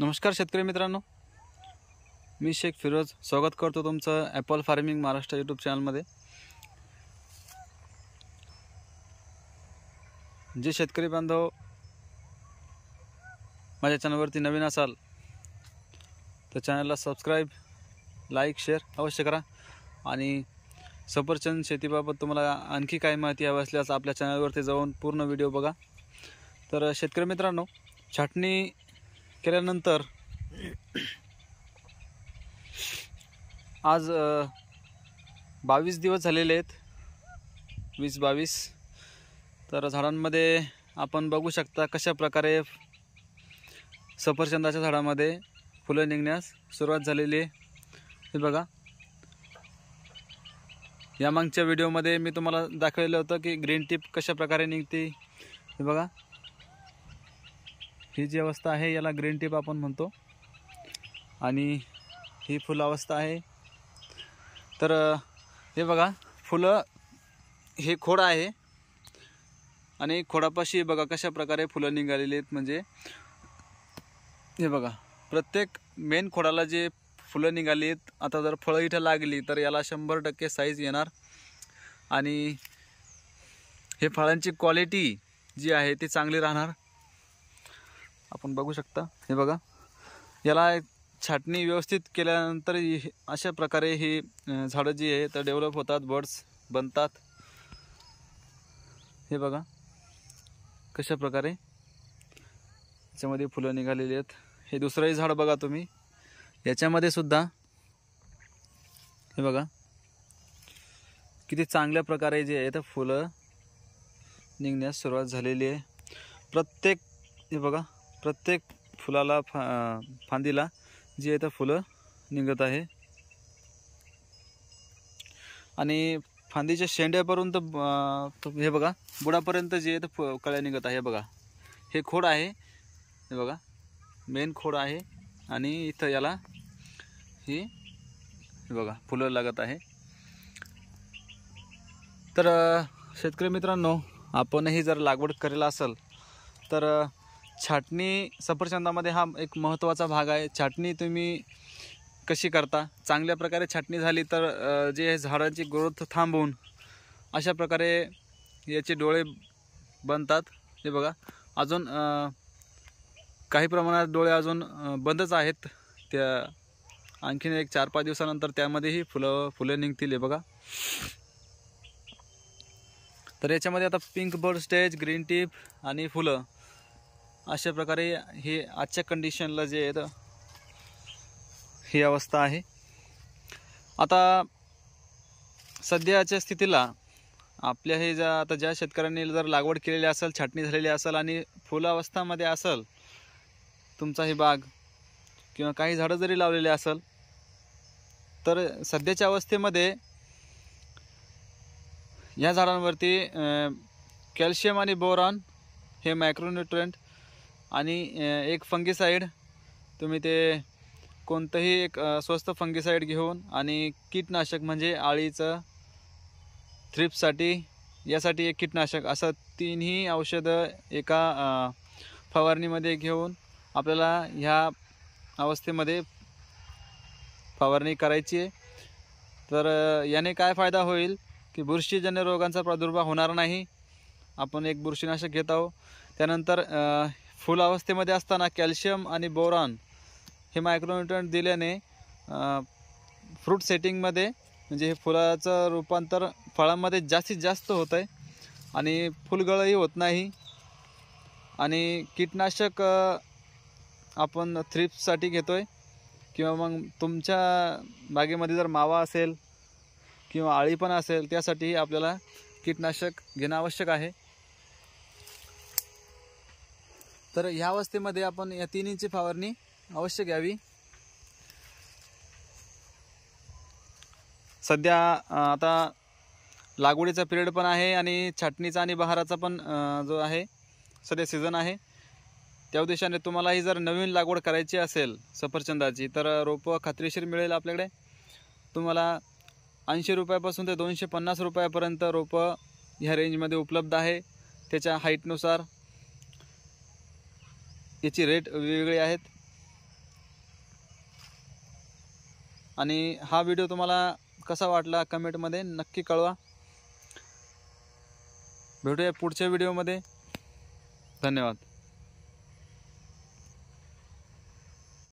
नमस्कार शेतकरी मित्रांनो मी शेख फिरोज स्वागत करतो तुमचं ॲपल फार्मिंग महाराष्ट्र यूट्यूब चॅनलमध्ये जे शेतकरी बांधव माझ्या चॅनलवरती नवीन असाल तर चॅनलला सबस्क्राईब लाईक शेअर अवश्य करा आणि सफरचंद शेतीबाबत तुम्हाला आणखी काही माहिती हवी असल्यास आपल्या चॅनलवरती जाऊन पूर्ण व्हिडिओ बघा तर शेतकरी मित्रांनो छाटणी केल्यानंतर आज बावीस दिवस झालेले आहेत वीस बावीस तर झाडांमध्ये आपण बघू शकता कशा प्रकारे सफरचंदाच्या झाडामध्ये फुलं निघण्यास सुरुवात झालेली आहे हे बघा या मागच्या व्हिडिओमध्ये मी तुम्हाला दाखवलेलं होतं की ग्रीन टीप कशा प्रकारे निघते हे बघा ही जी अवस्था आहे याला ग्रीन टिप आपण म्हणतो आणि ही फुल अवस्था आहे तर हे बघा फुलं हे खोड आहे आणि खोडापाशी बघा कशा प्रकारे फुलं निघालेली आहेत म्हणजे हे बघा प्रत्येक मेन खोडाला जे फुलं निघाली आहेत आता जर फळं इथं लागली तर याला शंभर टक्के साईज येणार आणि हे फळांची क्वालिटी जी आहे ती चांगली राहणार आपण बघू शकता हे बघा याला छाटणी व्यवस्थित केल्यानंतर अशा प्रकारे ही झाडं जी आहे तर डेव्हलप होतात बर्ड्स बनतात हे बघा कशा प्रकारे याच्यामध्ये फुलं निघालेली आहेत हे दुसरंही झाड बघा तुम्ही याच्यामध्ये सुद्धा हे बघा किती चांगल्या प्रकारे जे आहे तर फुलं निघण्यास सुरुवात झालेली आहे प्रत्येक हे बघा प्रत्येक फुलाला फा फांदीला जी आहे तर फुलं निघत आहे आणि फांदीच्या शेंड्यापर्यंत हे बघा बुडापर्यंत जे आहे फ कळ्या निघत आहे बघा हे खोड आहे हे बघा मेन खोड आहे आणि इथं याला ही बघा फुलं लागत आहे तर शेतकरी मित्रांनो आपणही जर लागवड करेल असेल तर छाटणी सफरचंदामध्ये हा एक महत्त्वाचा भाग आहे छाटणी तुम्ही कशी करता चांगल्या प्रकारे छाटणी झाली तर जे झाडांची ग्रोथ थांबवून अशा प्रकारे याचे डोळे बनतात हे बघा अजून काही प्रमाणात डोळे अजून बंदच आहेत त्या आणखीन एक चार पाच दिवसानंतर त्यामध्येही फुलं फुले निघतील हे बघा तर याच्यामध्ये आता pink bird stage green tip आणि फुलं अशा प्रकारे हे आजच्या कंडिशनला जे आहे ही अवस्था आहे आता सध्याच्या स्थितीला आपल्या हे ज्या आता ज्या शेतकऱ्यांनी जर लागवड केलेली असेल छाटणी झालेली असेल आणि फुलावस्थामध्ये असेल तुमचा ही बाग किंवा काही झाडं जरी लावलेली असेल तर सध्याच्या अवस्थेमध्ये या झाडांवरती कॅल्शियम आणि बोरॉन हे मायक्रोन्युट्रंट आणि एक फंगीसाईड तुम्ही ते कोणतंही एक स्वस्त फंगीसाईड घेऊन आणि कीटनाशक म्हणजे आळीचं थ्रिपसाठी यासाठी एक कीटनाशक असं तीनही औषधं एका फवारणीमध्ये घेऊन आपल्याला ह्या अवस्थेमध्ये फवारणी करायची आहे तर याने काय फायदा होईल की बुरशीजन्य रोगांचा प्रादुर्भाव होणार नाही आपण एक बुरशीनाशक घेत आहोत त्यानंतर फुल अवस्थेमध्ये असताना कॅल्शियम आणि बोरॉन हे मायक्रोन्युट्रंट दिल्याने फ्रूट सेटिंगमध्ये म्हणजे हे फुलाचं रूपांतर फळांमध्ये जास्तीत जास्त होतं आहे आणि फुलगळही होत नाही आणि कीटनाशक आपण थ्रिप्ससाठी घेतो आहे किंवा मग तुमच्या बागेमध्ये जर मावा असेल किंवा आळी पण असेल त्यासाठी आपल्याला कीटनाशक घेणं आवश्यक आहे तर ह्या अवस्थेमध्ये आपण या तीन इंची फावरणी अवश्य घ्यावी सध्या आता लागवडीचा पिरियड पण आहे आणि छाटणीचा आणि बहाराचा पण जो आहे सध्या सीझन आहे त्या उद्देशाने तुम्हालाही जर नवीन लागवड करायची असेल सफरचंदाची तर रोपं खात्रीशीर मिळेल आपल्याकडे तुम्हाला ऐंशी रुपयापासून ते दोनशे पन्नास रुपयापर्यंत रोपं ह्या रेंजमध्ये उपलब्ध आहे त्याच्या हाईटनुसार याची रेट वेगवेगळी आहेत आणि हा व्हिडिओ तुम्हाला कसा वाटला कमेंटमध्ये नक्की कळवा भेटूया पुढच्या व्हिडिओमध्ये धन्यवाद